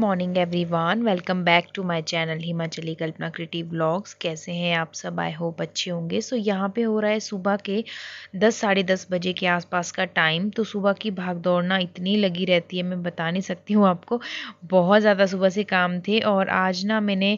Morning everyone welcome back to my channel Himachali Kalpana creative blogs कैसे हैं आप सब आई होप अच्छे होंगे सो so, यहाँ पे हो रहा है सुबह के दस साढ़े दस बजे के आसपास का टाइम तो सुबह की भाग दौड़ना इतनी लगी रहती है मैं बता नहीं सकती हूँ आपको बहुत ज़्यादा सुबह से काम थे और आज ना मैंने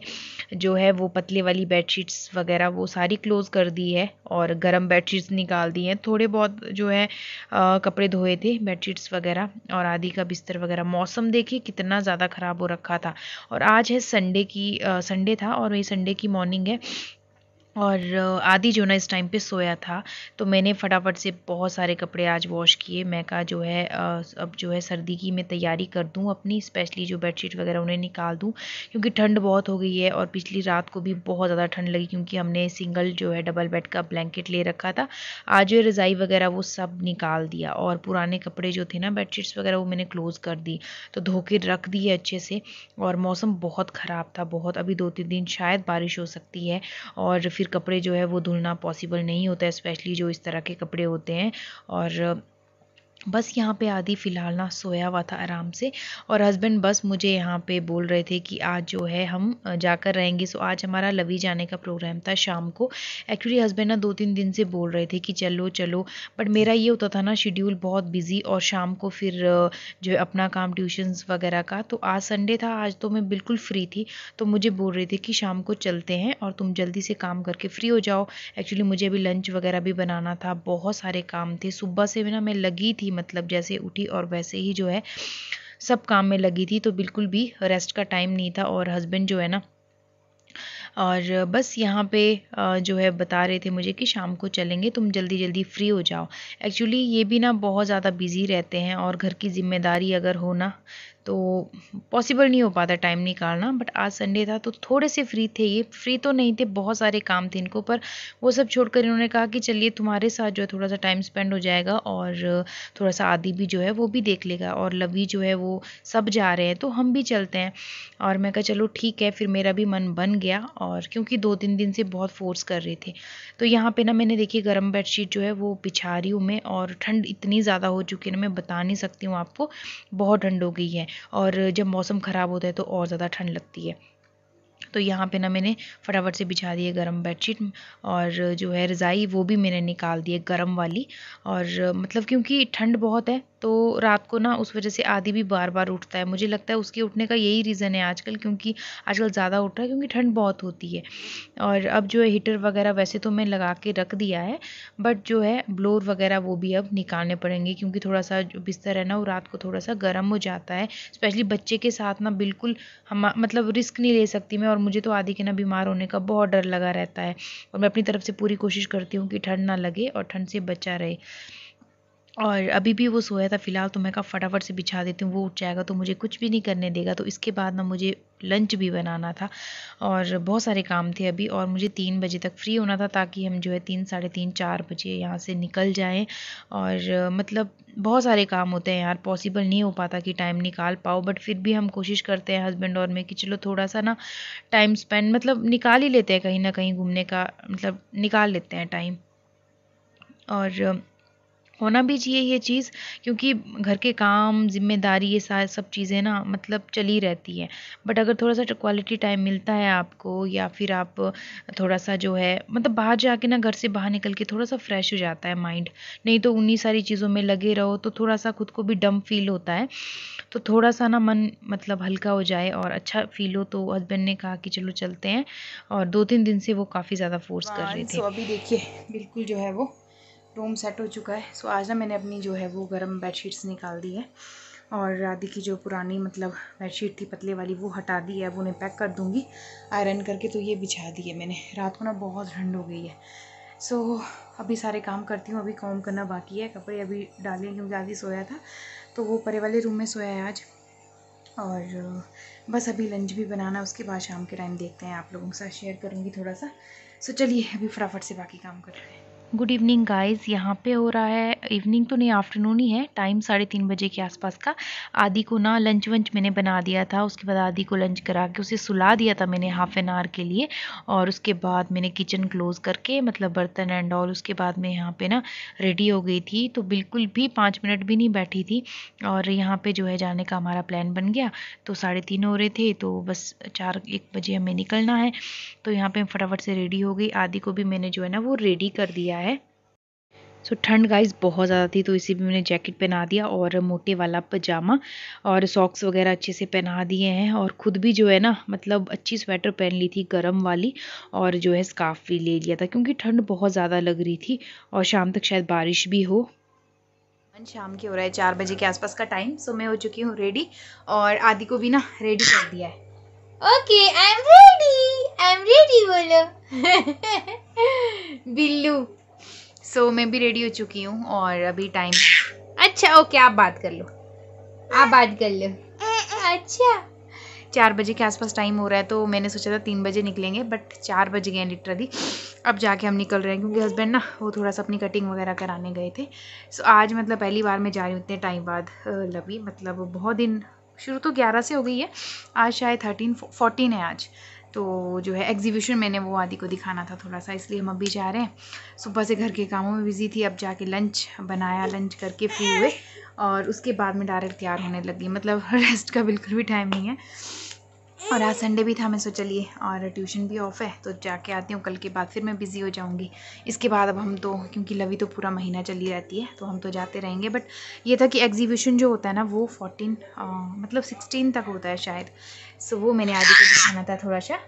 जो है वो पतले वाली बेडशीट्स वगैरह वो सारी क्लोज़ कर दी है और गर्म बेडशीट्स निकाल दी हैं थोड़े बहुत जो है आ, कपड़े धोए थे बेडशीट्स वगैरह और आदि का बिस्तर वगैरह मौसम देखिए कितना ज़्यादा ख़राब खराब हो रखा था और आज है संडे की संडे था और वही संडे की मॉर्निंग है और आदि जो ना इस टाइम पे सोया था तो मैंने फटाफट से बहुत सारे कपड़े आज वॉश किए मैं कहा जो है अब जो है सर्दी की मैं तैयारी कर दूँ अपनी स्पेशली जो बेडशीट वगैरह उन्हें निकाल दूँ क्योंकि ठंड बहुत हो गई है और पिछली रात को भी बहुत ज़्यादा ठंड लगी क्योंकि हमने सिंगल जो है डबल बेड का ब्लैंकेट ले रखा था आज जो रज़ाई वगैरह वो सब निकाल दिया और पुराने कपड़े जो थे ना बेडशीट्स वगैरह वो मैंने क्लोज़ कर दी तो धो के रख दिए अच्छे से और मौसम बहुत ख़राब था बहुत अभी दो तीन दिन शायद बारिश हो सकती है और फिर फिर कपड़े जो है वो धुलना पॉसिबल नहीं होता है स्पेशली जो इस तरह के कपड़े होते हैं और बस यहाँ पे आदि फ़िलहाल ना सोया हुआ था आराम से और हस्बैंड बस मुझे यहाँ पे बोल रहे थे कि आज जो है हम जाकर रहेंगे सो आज हमारा लवी जाने का प्रोग्राम था शाम को एक्चुअली हस्बैंड ना दो तीन दिन से बोल रहे थे कि चलो चलो बट मेरा ये होता था ना शेड्यूल बहुत बिजी और शाम को फिर जो है अपना काम ट्यूशन्स वगैरह का तो आज संडे था आज तो मैं बिल्कुल फ्री थी तो मुझे बोल रहे थे कि शाम को चलते हैं और तुम जल्दी से काम करके फ्री हो जाओ एक्चुअली मुझे अभी लंच वगैरह भी बनाना था बहुत सारे काम थे सुबह से ना मैं लगी थी मतलब जैसे उठी और वैसे ही जो है सब काम में लगी थी तो बिल्कुल भी रेस्ट का टाइम नहीं था और हस्बैंड जो है ना और बस यहाँ पे जो है बता रहे थे मुझे कि शाम को चलेंगे तुम जल्दी जल्दी फ्री हो जाओ एक्चुअली ये भी ना बहुत ज़्यादा बिज़ी रहते हैं और घर की जिम्मेदारी अगर हो ना तो पॉसिबल नहीं हो पाता टाइम निकालना बट आज संडे था तो थोड़े से फ्री थे ये फ्री तो नहीं थे बहुत सारे काम थे इनको पर वो सब छोड़कर इन्होंने कहा कि चलिए तुम्हारे साथ जो है थोड़ा सा टाइम स्पेंड हो जाएगा और थोड़ा सा आदि भी जो है वो भी देख लेगा और लवी जो है वो सब जा रहे हैं तो हम भी चलते हैं और मैं कहा चलो ठीक है फिर मेरा भी मन बन गया और क्योंकि दो तीन दिन से बहुत फोर्स कर रहे थे तो यहाँ पर ना मैंने देखी गर्म बेडशीट जो है वो पिछा रही हूँ मैं और ठंड इतनी ज़्यादा हो चुकी है ना मैं बता नहीं सकती हूँ आपको बहुत ठंड हो गई है और जब मौसम ख़राब होता है तो और ज़्यादा ठंड लगती है तो यहाँ पे ना मैंने फटाफट से बिछा दिए गरम बेडशीट और जो है रज़ाई वो भी मैंने निकाल दी है गर्म वाली और मतलब क्योंकि ठंड बहुत है तो रात को ना उस वजह से आदि भी बार बार उठता है मुझे लगता है उसके उठने का यही रीज़न है आजकल क्योंकि आजकल ज़्यादा उठ रहा है क्योंकि ठंड बहुत होती है और अब जो है हीटर वगैरह वैसे तो मैं लगा के रख दिया है बट जो है ब्लोर वगैरह वो भी अब निकालने पड़ेंगे क्योंकि थोड़ा सा जो बिस्तर है ना वो रात को थोड़ा सा गर्म हो जाता है स्पेशली बच्चे के साथ ना बिल्कुल हम मतलब रिस्क नहीं ले सकती मैं और मुझे तो आदि के ना बीमार होने का बहुत डर लगा रहता है और मैं अपनी तरफ से पूरी कोशिश करती हूँ कि ठंड ना लगे और ठंड से बचा रहे और अभी भी वो सोया था फ़िलहाल तो मैं कहा फटाफट से बिछा देती हूँ वो उठ जाएगा तो मुझे कुछ भी नहीं करने देगा तो इसके बाद ना मुझे लंच भी बनाना था और बहुत सारे काम थे अभी और मुझे तीन बजे तक फ्री होना था ताकि हम जो है तीन साढ़े तीन चार बजे यहाँ से निकल जाएं और मतलब बहुत सारे काम होते हैं यार पॉसिबल नहीं हो पाता कि टाइम निकाल पाओ बट फिर भी हम कोशिश करते हैं हस्बैंड और मैं कि चलो थोड़ा सा ना टाइम स्पेंड मतलब निकाल ही लेते हैं कहीं ना कहीं घूमने का मतलब निकाल लेते हैं टाइम और होना भी चाहिए ये चीज़ क्योंकि घर के काम जिम्मेदारी ये सारे सब चीज़ें ना मतलब चली रहती है बट अगर थोड़ा सा क्वालिटी टाइम मिलता है आपको या फिर आप थोड़ा सा जो है मतलब बाहर जाके ना घर से बाहर निकल के थोड़ा सा फ्रेश हो जाता है माइंड नहीं तो उन्हीं सारी चीज़ों में लगे रहो तो थोड़ा सा खुद को भी डम फील होता है तो थोड़ा सा ना मन मतलब हल्का हो जाए और अच्छा फील हो तो हस्बैंड ने कहा कि चलो चलते हैं और दो तीन दिन से वो काफ़ी ज़्यादा फोर्स कर रहे थे तो अभी देखिए बिल्कुल जो है वो रूम सेट हो चुका है सो आज ना मैंने अपनी जो है वो गर्म बेडशीट्स निकाल दी है और आदि की जो पुरानी मतलब बेडशीट थी पतले वाली वो हटा दी है अब उन्हें पैक कर दूँगी आयरन करके तो ये बिछा दी है मैंने रात को ना बहुत ठंड हो गई है सो so, अभी सारे काम करती हूँ अभी काम करना बाकी है कपड़े अभी डाले क्योंकि आदि सोया था तो वो परे वाले रूम में सोया है आज और बस अभी लंच भी बनाना उसके बाद शाम के टाइम देखते हैं आप लोगों के साथ शेयर करूँगी थोड़ा सा सो so, चलिए अभी फटाफट से बाकी काम कर रहे हैं गुड इवनिंग गाइस यहाँ पे हो रहा है इवनिंग तो नहीं आफ्टरनून ही है टाइम साढ़े तीन बजे के आसपास का आदि को ना लंच वंच मैंने बना दिया था उसके बाद आदि को लंच करा के उसे सुला दिया था मैंने हाफ एन आवर के लिए और उसके बाद मैंने किचन क्लोज़ करके मतलब बर्तन एंड ऑल उसके बाद मैं यहाँ पे ना रेडी हो गई थी तो बिल्कुल भी पाँच मिनट भी नहीं बैठी थी और यहाँ पर जो है जाने का हमारा प्लान बन गया तो साढ़े तीन हो रहे थे तो बस चार एक बजे हमें निकलना है तो यहाँ पे फटाफट से रेडी हो गई आदि को भी मैंने जो है ना वो रेडी कर दिया है सो ठंड गाइस बहुत ज़्यादा थी तो इसी भी मैंने जैकेट पहना दिया और मोटे वाला पजामा और सॉक्स वगैरह अच्छे से पहना दिए हैं और ख़ुद भी जो है ना मतलब अच्छी स्वेटर पहन ली थी गर्म वाली और जो है स्काफ भी ले लिया था क्योंकि ठंड बहुत ज़्यादा लग रही थी और शाम तक शायद बारिश भी हो शाम के हो रहा है चार बजे के आसपास का टाइम सो मैं हो चुकी हूँ रेडी और आदि को भी ना रेडी कर दिया है okay I am ready I am ready बोलो बिल्लू सो मैं भी रेडी हो चुकी हूँ और अभी टाइम अच्छा ओके आप बात कर लो आप बात कर लो अच्छा चार बजे के आसपास टाइम हो रहा है तो मैंने सोचा था तीन बजे निकलेंगे बट चार बज गए लिटरली अब जाके हम निकल रहे हैं क्योंकि हस्बैंड ना वो थोड़ा सा अपनी कटिंग वगैरह कराने गए थे सो आज मतलब पहली बार मैं जा रही हूँ इतने टाइम बाद लवी मतलब बहुत दिन शुरू तो ग्यारह से हो गई है आज शायद थर्टीन फोर्टीन है आज तो जो है एग्जीबिशन मैंने वो आदि को दिखाना था थोड़ा सा इसलिए हम अभी जा रहे हैं सुबह से घर के कामों में बिज़ी थी अब जाके लंच बनाया लंच करके फ्री हुए और उसके बाद में डायरेक्ट तैयार होने लगी मतलब रेस्ट का बिल्कुल भी टाइम नहीं है और आज संडे भी था मैं सो चलिए और ट्यूशन भी ऑफ है तो जाके आती हूँ कल के बाद फिर मैं बिज़ी हो जाऊँगी इसके बाद अब हम तो क्योंकि लवी तो पूरा महीना चली रहती है तो हम तो जाते रहेंगे बट ये था कि एग्जीबिशन जो होता है ना वो फोर्टीन मतलब सिक्सटीन तक होता है शायद सो वो मैंने आदि को दिखाना था थोड़ा सा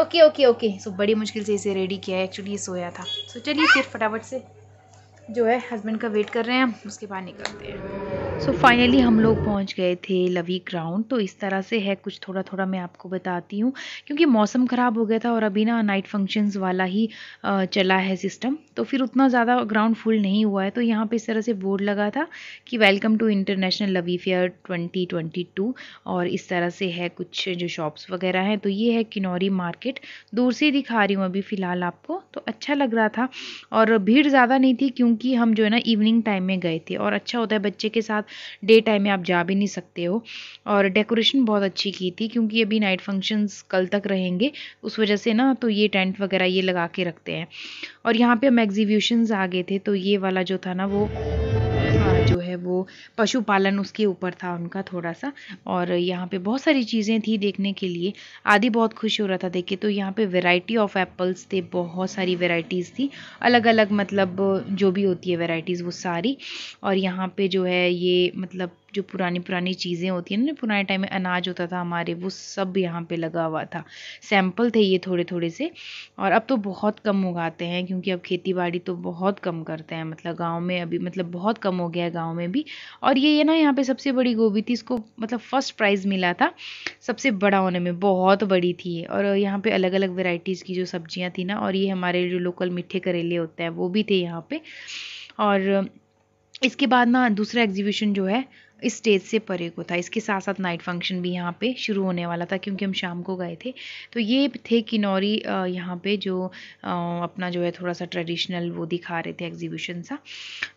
ओके ओके ओके सो बड़ी मुश्किल से इसे रेडी किया है एक्चुअली ये सोया था सो चलिए फिर फटाफट से जो है हस्बैंड का वेट कर रहे हैं हम उसके बाद निकलते हैं सो so फाइनली हम लोग पहुंच गए थे लवी ग्राउंड तो इस तरह से है कुछ थोड़ा थोड़ा मैं आपको बताती हूँ क्योंकि मौसम ख़राब हो गया था और अभी ना नाइट फंक्शंस वाला ही चला है सिस्टम तो फिर उतना ज़्यादा ग्राउंड फुल नहीं हुआ है तो यहाँ पे इस तरह से बोर्ड लगा था कि welcome to international Lavi fair twenty और इस तरह से है कुछ जो शॉप्स वगैरह हैं तो ये है किनौरी मार्केट दूर से दिखा रही हूँ अभी फ़िलहाल आपको तो अच्छा लग रहा था और भीड़ ज़्यादा नहीं थी क्योंकि हम जो है ना इवनिंग टाइम में गए थे और अच्छा होता है बच्चे के साथ डे टाइम में आप जा भी नहीं सकते हो और डेकोरेशन बहुत अच्छी की थी क्योंकि अभी नाइट फंक्शंस कल तक रहेंगे उस वजह से ना तो ये टेंट वगैरह ये लगा के रखते हैं और यहाँ पे हम एग्जीब्यूशन आ गए थे तो ये वाला जो था ना वो है वो पशुपालन उसके ऊपर था उनका थोड़ा सा और यहाँ पे बहुत सारी चीज़ें थी देखने के लिए आदि बहुत खुश हो रहा था देखिए तो यहाँ पे वैरायटी ऑफ एप्पल्स थे बहुत सारी वैरायटीज़ थी अलग अलग मतलब जो भी होती है वेराइटीज़ वो सारी और यहाँ पे जो है ये मतलब जो पुरानी पुरानी चीज़ें होती हैं ना पुराने टाइम में अनाज होता था हमारे वो सब यहाँ पे लगा हुआ था सैंपल थे ये थोड़े थोड़े से और अब तो बहुत कम उगाते हैं क्योंकि अब खेती बाड़ी तो बहुत कम करते हैं मतलब गाँव में अभी मतलब बहुत कम हो गया है गाँव में भी और ये ना यहाँ पर सबसे बड़ी गोभी थी इसको मतलब फ़र्स्ट प्राइज़ मिला था सबसे बड़ा होने में बहुत बड़ी थी और यहाँ पर अलग अलग वेराइटीज़ की जो सब्जियाँ थी ना और ये हमारे जो लोकल मिठे करेले होते हैं वो भी थे यहाँ पे और इसके बाद ना दूसरा एग्जीबिशन जो है इस स्टेज से परे को था इसके साथ साथ नाइट फंक्शन भी यहाँ पे शुरू होने वाला था क्योंकि हम शाम को गए थे तो ये थे किनौरी यहाँ पे जो अपना जो है थोड़ा सा ट्रेडिशनल वो दिखा रहे थे एग्जीबिशन सा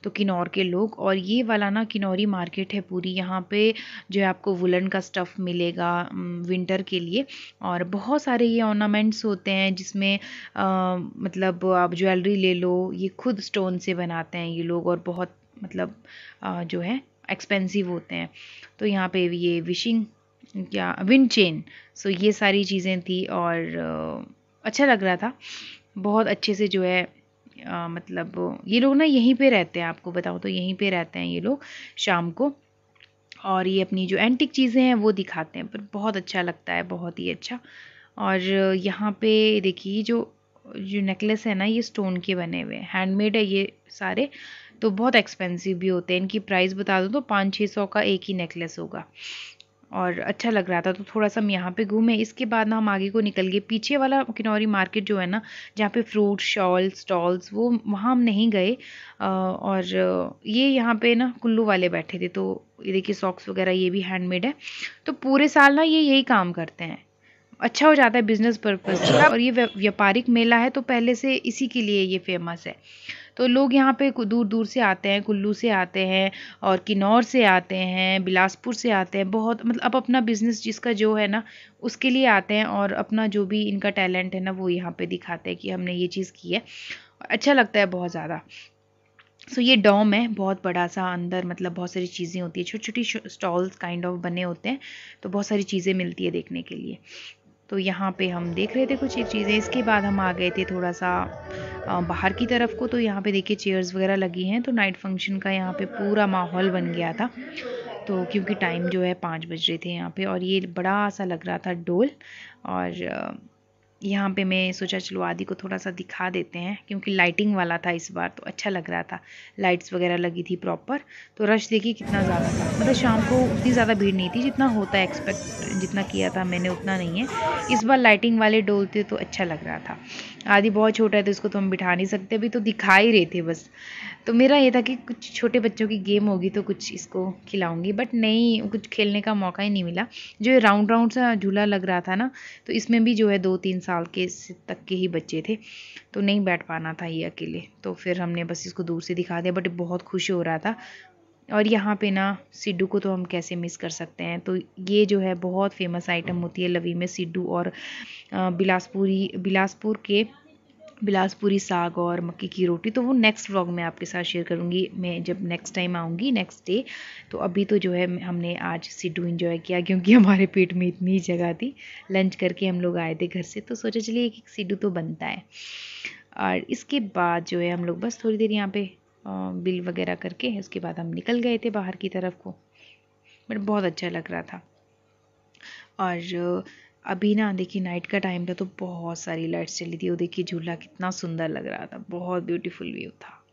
तो किनौर के लोग और ये वाला ना किनौरी मार्केट है पूरी यहाँ पे जो है आपको वुलन का स्टफ़ मिलेगा विंटर के लिए और बहुत सारे ये ऑर्नामेंट्स होते हैं जिसमें मतलब आप ज्वेलरी ले लो ये खुद स्टोन से बनाते हैं ये लोग और बहुत मतलब आ, जो है एक्सपेंसिव होते हैं तो यहाँ पे ये विशिंग या विंड चेन सो ये सारी चीज़ें थी और अच्छा लग रहा था बहुत अच्छे से जो है आ, मतलब ये लोग ना यहीं पे रहते हैं आपको बताऊँ तो यहीं पे रहते हैं ये लोग शाम को और ये अपनी जो एंटिक चीज़ें हैं वो दिखाते हैं पर बहुत अच्छा लगता है बहुत ही अच्छा और यहाँ पे देखिए जो जो नेकलेस है ना ये स्टोन के बने हुए हैं हैंडमेड है ये सारे तो बहुत एक्सपेंसिव भी होते हैं इनकी प्राइस बता दूँ तो पाँच छः सौ का एक ही नेकलेस होगा और अच्छा लग रहा था तो थोड़ा सा हम यहाँ पे घूमे इसके बाद ना हम आगे को निकल गए पीछे वाला किनौरी मार्केट जो है ना जहाँ पे फ्रूट शॉल स्टॉल्स वो वहाँ हम नहीं गए और ये यहाँ पे ना कुल्लू वाले बैठे थे तो ये देखिए सॉक्स वगैरह ये भी हैंडमेड है तो पूरे साल ना ये यही काम करते हैं अच्छा हो जाता है बिजनेस पर्पज़ अच्छा। और ये व्यापारिक मेला है तो पहले से इसी के लिए ये फेमस है तो लोग यहाँ पे दूर दूर से आते हैं कुल्लू से आते हैं और किन्नौर से आते हैं बिलासपुर से आते हैं बहुत मतलब अब अपना बिज़नेस जिसका जो है ना उसके लिए आते हैं और अपना जो भी इनका टैलेंट है ना वो यहाँ पर दिखाते हैं कि हमने ये चीज़ की है अच्छा लगता है बहुत ज़्यादा सो so, ये डॉम है बहुत बड़ा सा अंदर मतलब बहुत सारी चीज़ें होती है छोटी छोटी स्टॉल्स काइंड ऑफ बने होते हैं तो बहुत सारी चीज़ें मिलती है देखने के लिए तो यहाँ पे हम देख रहे थे कुछ एक चीज़ें इसके बाद हम आ गए थे थोड़ा सा बाहर की तरफ को तो यहाँ पे देखिए चेयर्स वगैरह लगी हैं तो नाइट फंक्शन का यहाँ पे पूरा माहौल बन गया था तो क्योंकि टाइम जो है पाँच बज रहे थे यहाँ पे और ये बड़ा सा लग रहा था डोल और यहाँ पे मैं सोचा चलो आदि को थोड़ा सा दिखा देते हैं क्योंकि लाइटिंग वाला था इस बार तो अच्छा लग रहा था लाइट्स वगैरह लगी थी प्रॉपर तो रश देखिए कितना ज़्यादा था मतलब शाम को उतनी ज़्यादा भीड़ नहीं थी जितना होता है एक्सपेक्ट जितना किया था मैंने उतना नहीं है इस बार लाइटिंग वाले डोलते तो अच्छा लग रहा था आदि बहुत छोटा है तो इसको तो हम बिठा नहीं सकते अभी तो दिखा ही रहे थे बस तो मेरा ये था कि कुछ छोटे बच्चों की गेम होगी तो कुछ इसको खिलाऊंगी बट नहीं कुछ खेलने का मौका ही नहीं मिला जो ये राउंड राउंड सा झूला लग रहा था ना तो इसमें भी जो है दो तीन साल के तक के ही बच्चे थे तो नहीं बैठ पाना था ये अकेले तो फिर हमने बस इसको दूर से दिखा दिया बट बहुत खुश हो रहा था और यहाँ पे ना सिड्डू को तो हम कैसे मिस कर सकते हैं तो ये जो है बहुत फेमस आइटम होती है लवी में सिड्डू और बिलासपुरी बिलासपुर के बिलासपुरी साग और मक्की की रोटी तो वो नेक्स्ट व्लॉग में आपके साथ शेयर करूँगी मैं जब नेक्स्ट टाइम आऊँगी नेक्स्ट डे तो अभी तो जो है हमने आज सिड्डू इन्जॉय किया क्योंकि हमारे पेट में इतनी जगह थी लंच करके हम लोग आए थे घर से तो सोचा चलिए एक एक सिड्डू तो बनता है और इसके बाद जो है हम लोग बस थोड़ी देर यहाँ पे बिल वगैरह करके उसके बाद हम निकल गए थे बाहर की तरफ को बट बहुत अच्छा लग रहा था और अभी ना देखिए नाइट का टाइम था तो बहुत सारी लाइट्स चली थी वो देखिए झूला कितना सुंदर लग रहा था बहुत ब्यूटीफुल व्यू था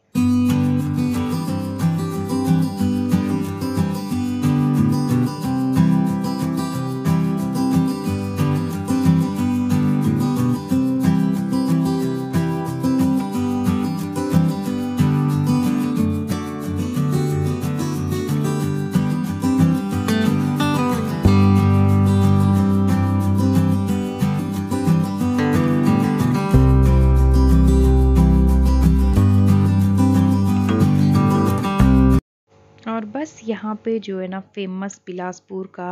यहाँ पे जो है ना फेमस बिलासपुर का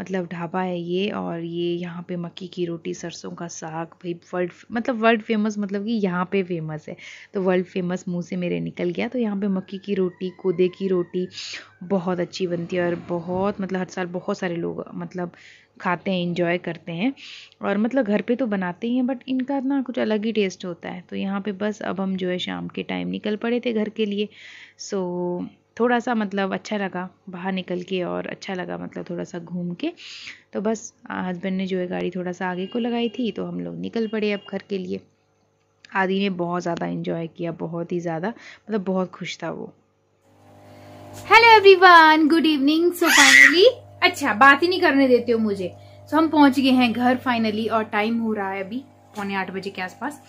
मतलब ढाबा है ये और ये यहाँ पे मक्की की रोटी सरसों का साग भाई वर्ल्ड मतलब वर्ल्ड फेमस मतलब कि यहाँ पे फेमस है तो वर्ल्ड फेमस मुँह से मेरे निकल गया तो यहाँ पे मक्की की रोटी कोदे की रोटी बहुत अच्छी बनती है और बहुत मतलब हर साल बहुत सारे लोग मतलब खाते हैं इंजॉय करते हैं और मतलब घर पे तो बनाते ही हैं बट इनका ना कुछ अलग ही टेस्ट होता है तो यहाँ पे बस अब हम जो है शाम के टाइम निकल पड़े थे घर के लिए सो थोड़ा सा मतलब अच्छा लगा बाहर निकल के और अच्छा लगा मतलब थोड़ा सा घूम के तो बस हस्बैंड ने जो है गाड़ी थोड़ा सा आगे को लगाई थी तो हम लोग निकल पड़े अब घर के लिए आदि ने बहुत ज़्यादा इंजॉय किया बहुत ही ज़्यादा मतलब बहुत खुश था वो hello everyone good evening so finally अच्छा बात ही नहीं करने देते हो मुझे सो so, हम पहुंच गए हैं घर फाइनली और टाइम हो रहा है अभी पौने आठ बजे के आसपास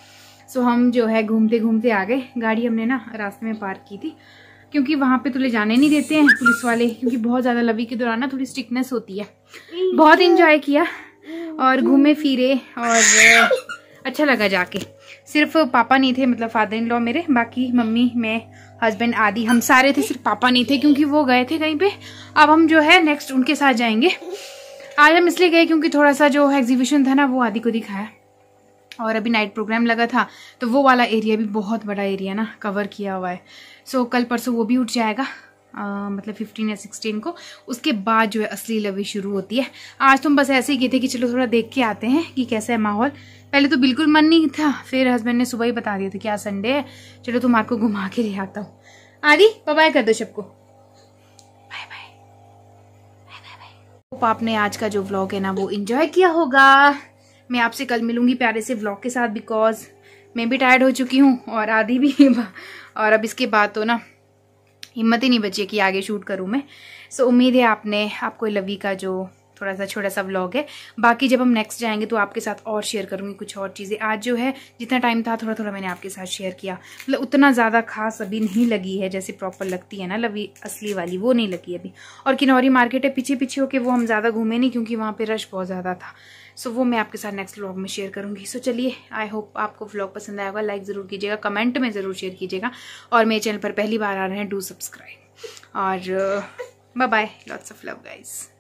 सो so, हम जो है घूमते घूमते आ गए गाड़ी हमने ना रास्ते में पार्क की थी क्योंकि वहाँ पे तो ले जाने नहीं देते हैं पुलिस वाले क्योंकि बहुत ज़्यादा लवी के दौरान ना थोड़ी स्ट्रिकनेस होती है बहुत इंजॉय किया और घूमे फिरे और अच्छा लगा जाके सिर्फ पापा नहीं थे मतलब फादर इन लॉ मेरे बाकी मम्मी मैं हस्बैंड आदि हम सारे थे सिर्फ पापा नहीं थे क्योंकि वो गए थे कहीं पे अब हम जो है नेक्स्ट उनके साथ जाएंगे आज हम इसलिए गए क्योंकि थोड़ा सा जो एग्जीबिशन था ना वो आदि को दिखाया और अभी नाइट प्रोग्राम लगा था तो वो वाला एरिया भी बहुत बड़ा एरिया ना कवर किया हुआ है सो कल परसों वो भी उठ जाएगा आ, मतलब फिफ्टीन या सिक्सटीन को उसके बाद जो है असली लवी शुरू होती है आज तो हम बस ऐसे ही गए थे कि चलो थोड़ा देख के आते हैं कि कैसा है माहौल पहले तो बिल्कुल मन नहीं था फिर हस्बैंड ने सुबह ही बता दिया था कि आज संडे है चलो तुम आपको घुमा के ले आता हूँ आदि बाय कर दो सबको बाय बाय आपने आज का जो व्लॉग है ना वो इंजॉय किया होगा मैं आपसे कल मिलूंगी प्यारे से व्लॉग के साथ बिकॉज मैं भी टायर्ड हो चुकी हूँ और आदि भी और अब इसके बाद तो ना हिम्मत ही नहीं बची कि आगे शूट करूँ मैं सो so, उम्मीद है आपने आपको लवी का जो थोड़ा सा छोटा सा व्लॉग है बाकी जब हम नेक्स्ट जाएंगे तो आपके साथ और शेयर करूँगी कुछ और चीज़ें आज जो है जितना टाइम था थोड़ा थोड़ा मैंने आपके साथ शेयर किया मतलब उतना ज़्यादा खास अभी नहीं लगी है जैसे प्रॉपर लगती है ना लवी असली वाली वो नहीं लगी अभी और किनौरी मार्केट है पीछे पीछे होके वो हम ज़्यादा घूमे नहीं क्योंकि वहाँ पर रश बहुत ज़्यादा था सो वो मैं आपके साथ नेक्स्ट व्लॉग में शेयर करूँगी सो चलिए आई होप आपको व्लॉग पसंद आएगा लाइक ज़रूर कीजिएगा कमेंट में ज़रूर शेयर कीजिएगा और मेरे चैनल पर पहली बार आ रहे हैं डू सब्सक्राइब और bye bye lots of love guys